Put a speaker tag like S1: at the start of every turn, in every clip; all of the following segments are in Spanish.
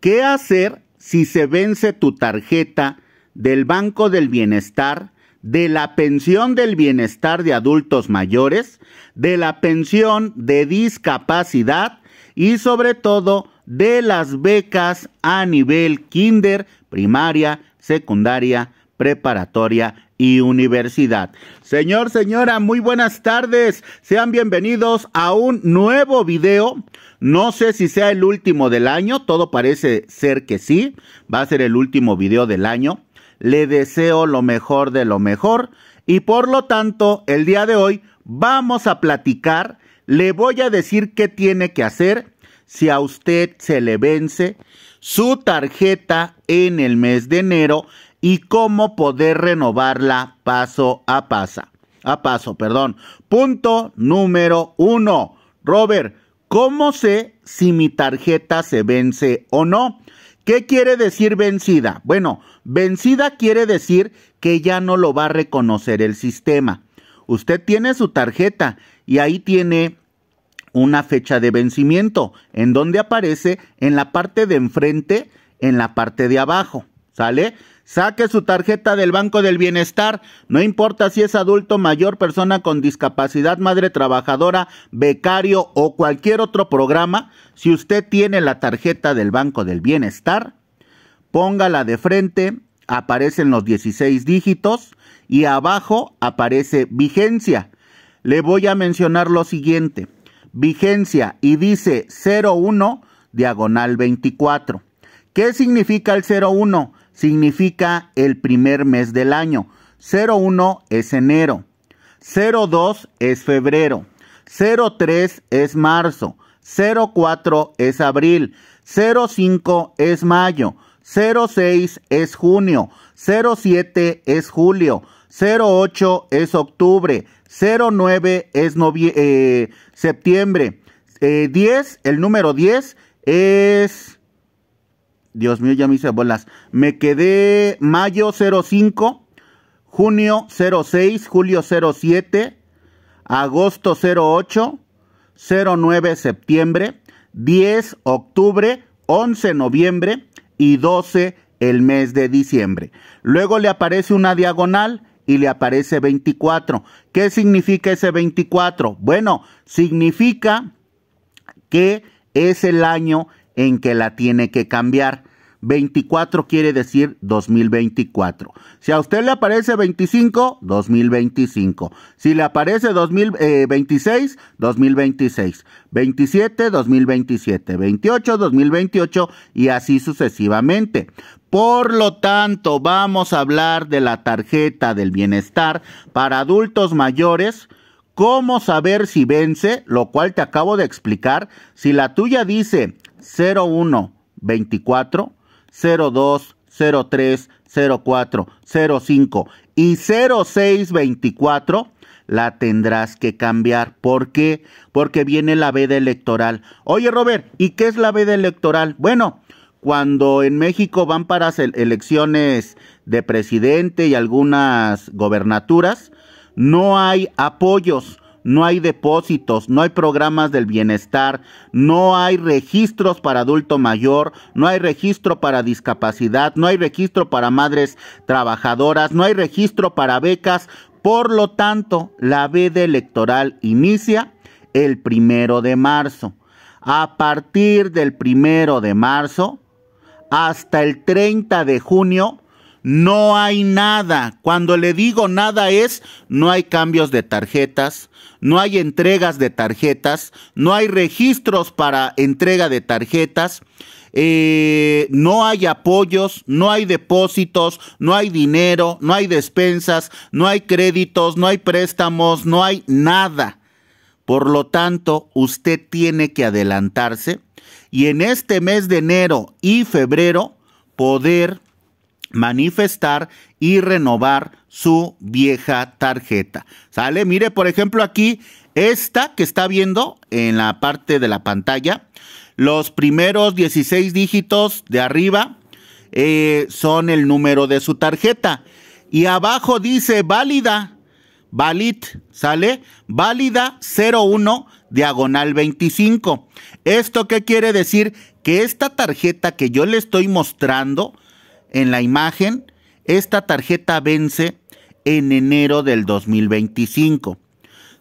S1: ¿Qué hacer si se vence tu tarjeta del Banco del Bienestar, de la pensión del bienestar de adultos mayores, de la pensión de discapacidad y sobre todo de las becas a nivel kinder, primaria, secundaria, preparatoria y universidad. Señor, señora, muy buenas tardes. Sean bienvenidos a un nuevo video. No sé si sea el último del año, todo parece ser que sí. Va a ser el último video del año. Le deseo lo mejor de lo mejor y por lo tanto, el día de hoy vamos a platicar. Le voy a decir qué tiene que hacer si a usted se le vence su tarjeta en el mes de enero y cómo poder renovarla paso a paso. A paso, perdón. Punto número uno. Robert, ¿cómo sé si mi tarjeta se vence o no? ¿Qué quiere decir vencida? Bueno, vencida quiere decir que ya no lo va a reconocer el sistema. Usted tiene su tarjeta y ahí tiene una fecha de vencimiento, en donde aparece en la parte de enfrente, en la parte de abajo, ¿sale? Saque su tarjeta del Banco del Bienestar, no importa si es adulto mayor, persona con discapacidad, madre trabajadora, becario o cualquier otro programa, si usted tiene la tarjeta del Banco del Bienestar, póngala de frente, aparecen los 16 dígitos y abajo aparece vigencia. Le voy a mencionar lo siguiente, vigencia y dice 01 diagonal 24. ¿Qué significa el 01? significa el primer mes del año. 01 es enero. 02 es febrero. 03 es marzo. 04 es abril. 05 es mayo. 06 es junio. 07 es julio. 08 es octubre. 09 es eh, septiembre. 10, eh, el número 10 es Dios mío, ya me hice bolas. Me quedé mayo 05, junio 06, julio 07, agosto 08, 09 septiembre, 10 octubre, 11 noviembre y 12 el mes de diciembre. Luego le aparece una diagonal y le aparece 24. ¿Qué significa ese 24? Bueno, significa que es el año en que la tiene que cambiar. 24 quiere decir 2024. Si a usted le aparece 25, 2025. Si le aparece 2026, 2026. 27, 2027. 28, 2028 y así sucesivamente. Por lo tanto, vamos a hablar de la tarjeta del bienestar para adultos mayores. ¿Cómo saber si vence? Lo cual te acabo de explicar. Si la tuya dice 01 24 02 03 04 05 y 06 24 la tendrás que cambiar. ¿Por qué? Porque viene la veda electoral. Oye, Robert, ¿y qué es la veda electoral? Bueno, cuando en México van para elecciones de presidente y algunas gobernaturas, no hay apoyos no hay depósitos, no hay programas del bienestar, no hay registros para adulto mayor, no hay registro para discapacidad, no hay registro para madres trabajadoras, no hay registro para becas. Por lo tanto, la veda electoral inicia el primero de marzo. A partir del primero de marzo hasta el 30 de junio, no hay nada. Cuando le digo nada es, no hay cambios de tarjetas, no hay entregas de tarjetas, no hay registros para entrega de tarjetas, no hay apoyos, no hay depósitos, no hay dinero, no hay despensas, no hay créditos, no hay préstamos, no hay nada. Por lo tanto, usted tiene que adelantarse y en este mes de enero y febrero poder manifestar y renovar su vieja tarjeta. ¿Sale? Mire, por ejemplo, aquí esta que está viendo en la parte de la pantalla, los primeros 16 dígitos de arriba eh, son el número de su tarjeta. Y abajo dice válida, valid, ¿sale? Válida 01 diagonal 25. ¿Esto qué quiere decir? Que esta tarjeta que yo le estoy mostrando, en la imagen, esta tarjeta vence en enero del 2025.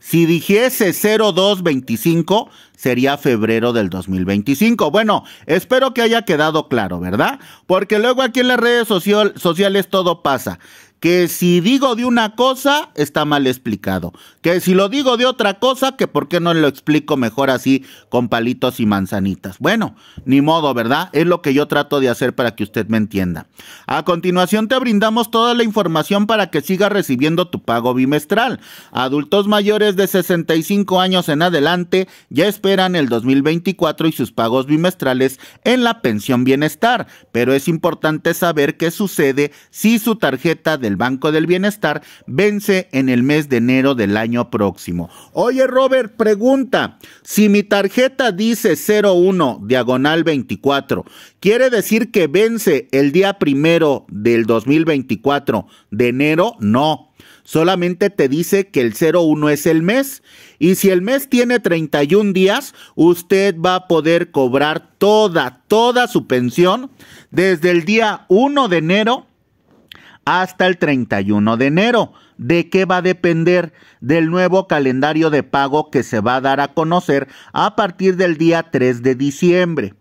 S1: Si dijese 0225, sería febrero del 2025. Bueno, espero que haya quedado claro, ¿verdad? Porque luego aquí en las redes sociales todo pasa que si digo de una cosa está mal explicado, que si lo digo de otra cosa, que por qué no lo explico mejor así con palitos y manzanitas. Bueno, ni modo, ¿verdad? Es lo que yo trato de hacer para que usted me entienda. A continuación te brindamos toda la información para que sigas recibiendo tu pago bimestral. Adultos mayores de 65 años en adelante ya esperan el 2024 y sus pagos bimestrales en la pensión bienestar, pero es importante saber qué sucede si su tarjeta de el Banco del Bienestar vence en el mes de enero del año próximo. Oye Robert, pregunta, si mi tarjeta dice 01 diagonal 24, ¿quiere decir que vence el día primero del 2024 de enero? No solamente te dice que el 01 es el mes. Y si el mes tiene 31 días, usted va a poder cobrar toda, toda su pensión desde el día 1 de enero hasta el 31 de enero. ¿De qué va a depender? Del nuevo calendario de pago que se va a dar a conocer a partir del día 3 de diciembre.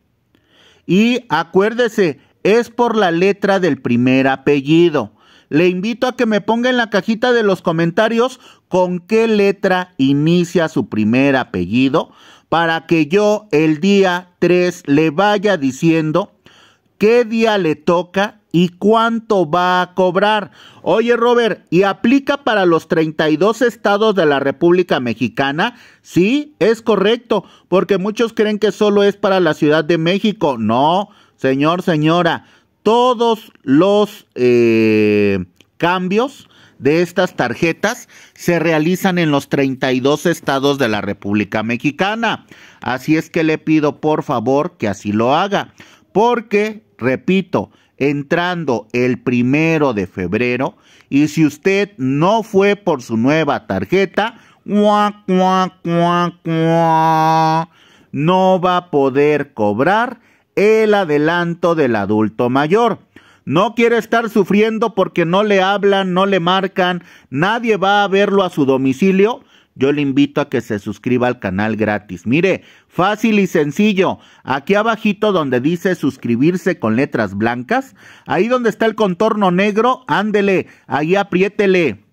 S1: Y acuérdese, es por la letra del primer apellido. Le invito a que me ponga en la cajita de los comentarios con qué letra inicia su primer apellido para que yo el día 3 le vaya diciendo qué día le toca y cuánto va a cobrar. Oye Robert, ¿y aplica para los 32 estados de la República Mexicana? Sí, es correcto, porque muchos creen que solo es para la Ciudad de México. No, señor, señora, todos los eh, cambios de estas tarjetas se realizan en los 32 estados de la República Mexicana. Así es que le pido por favor que así lo haga, porque, repito, entrando el primero de febrero y si usted no fue por su nueva tarjeta, no va a poder cobrar el adelanto del adulto mayor. No quiere estar sufriendo porque no le hablan, no le marcan, nadie va a verlo a su domicilio yo le invito a que se suscriba al canal gratis. Mire, fácil y sencillo. Aquí abajito donde dice suscribirse con letras blancas, ahí donde está el contorno negro, ándele, ahí apriétele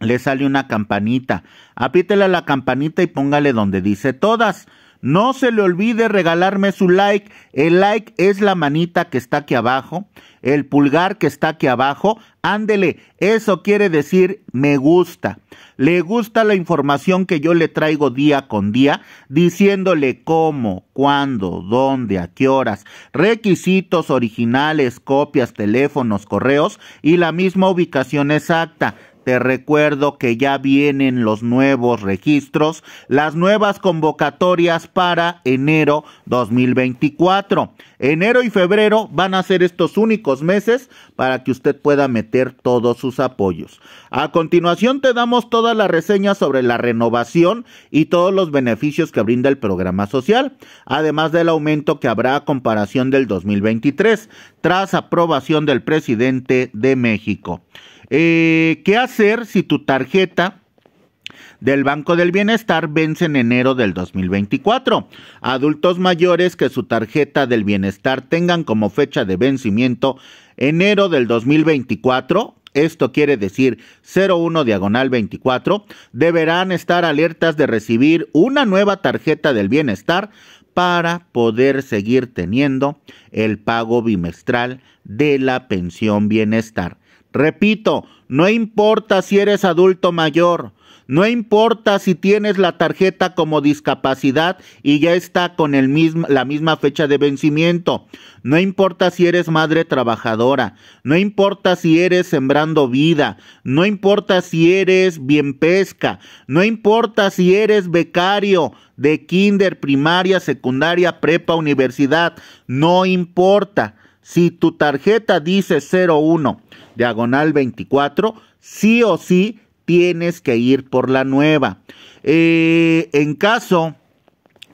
S1: le sale una campanita. Apriétele la campanita y póngale donde dice todas. No se le olvide regalarme su like. El like es la manita que está aquí abajo, el pulgar que está aquí abajo. Ándele, eso quiere decir me gusta. Le gusta la información que yo le traigo día con día, diciéndole cómo, cuándo, dónde, a qué horas, requisitos originales, copias, teléfonos, correos y la misma ubicación exacta. Te recuerdo que ya vienen los nuevos registros, las nuevas convocatorias para enero 2024. Enero y febrero van a ser estos únicos meses para que usted pueda meter todos sus apoyos. A continuación te damos toda la reseña sobre la renovación y todos los beneficios que brinda el programa social, además del aumento que habrá a comparación del 2023 tras aprobación del presidente de México. Eh, ¿Qué hacer si tu tarjeta del Banco del Bienestar vence en enero del 2024. Adultos mayores que su tarjeta del bienestar tengan como fecha de vencimiento enero del 2024. Esto quiere decir 01 diagonal 24. Deberán estar alertas de recibir una nueva tarjeta del bienestar para poder seguir teniendo el pago bimestral de la pensión bienestar. Repito, no importa si eres adulto mayor, no importa si tienes la tarjeta como discapacidad y ya está con el mismo, la misma fecha de vencimiento. No importa si eres madre trabajadora. No importa si eres sembrando vida. No importa si eres bien pesca. No importa si eres becario de kinder, primaria, secundaria, prepa, universidad. No importa. Si tu tarjeta dice 01 diagonal 24, sí o sí tienes que ir por la nueva. Eh, en caso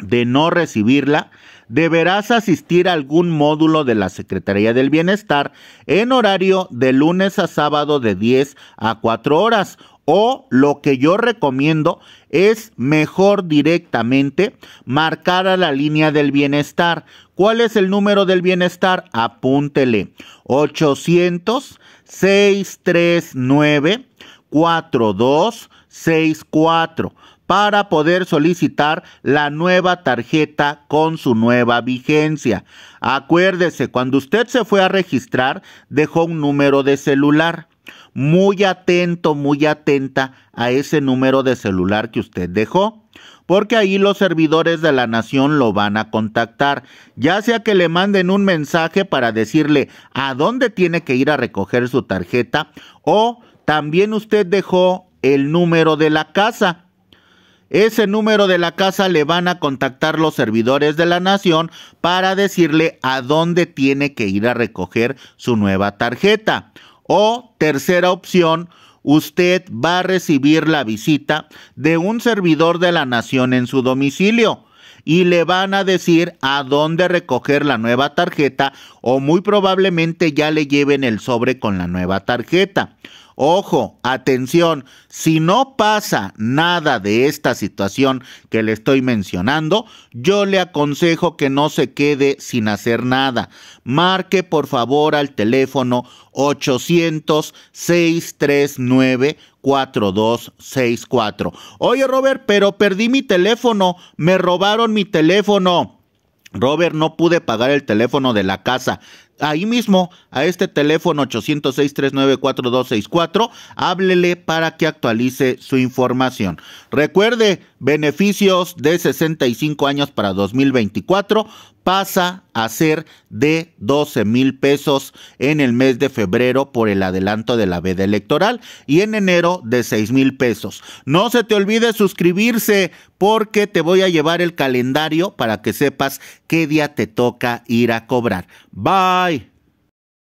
S1: de no recibirla, deberás asistir a algún módulo de la Secretaría del Bienestar en horario de lunes a sábado de 10 a 4 horas o lo que yo recomiendo es mejor directamente marcar a la línea del bienestar. ¿Cuál es el número del bienestar? Apúntele. 800 639 4264 para poder solicitar la nueva tarjeta con su nueva vigencia. Acuérdese, cuando usted se fue a registrar, dejó un número de celular. Muy atento, muy atenta a ese número de celular que usted dejó porque ahí los servidores de la nación lo van a contactar, ya sea que le manden un mensaje para decirle a dónde tiene que ir a recoger su tarjeta o también usted dejó el número de la casa ese número de la casa le van a contactar los servidores de la nación para decirle a dónde tiene que ir a recoger su nueva tarjeta. O tercera opción, usted va a recibir la visita de un servidor de la nación en su domicilio y le van a decir a dónde recoger la nueva tarjeta o muy probablemente ya le lleven el sobre con la nueva tarjeta. Ojo, atención, si no pasa nada de esta situación que le estoy mencionando, yo le aconsejo que no se quede sin hacer nada. Marque por favor al teléfono 800-639-4264. Oye Robert, pero perdí mi teléfono, me robaron mi teléfono. Robert, no pude pagar el teléfono de la casa ahí mismo a este teléfono 806-394-264. Háblele para que actualice su información. Recuerde, beneficios de 65 años para 2024 pasa a ser de 12 mil pesos en el mes de febrero por el adelanto de la veda electoral y en enero de 6 mil pesos. No se te olvide suscribirse porque te voy a llevar el calendario para que sepas qué día te toca ir a cobrar. Bye.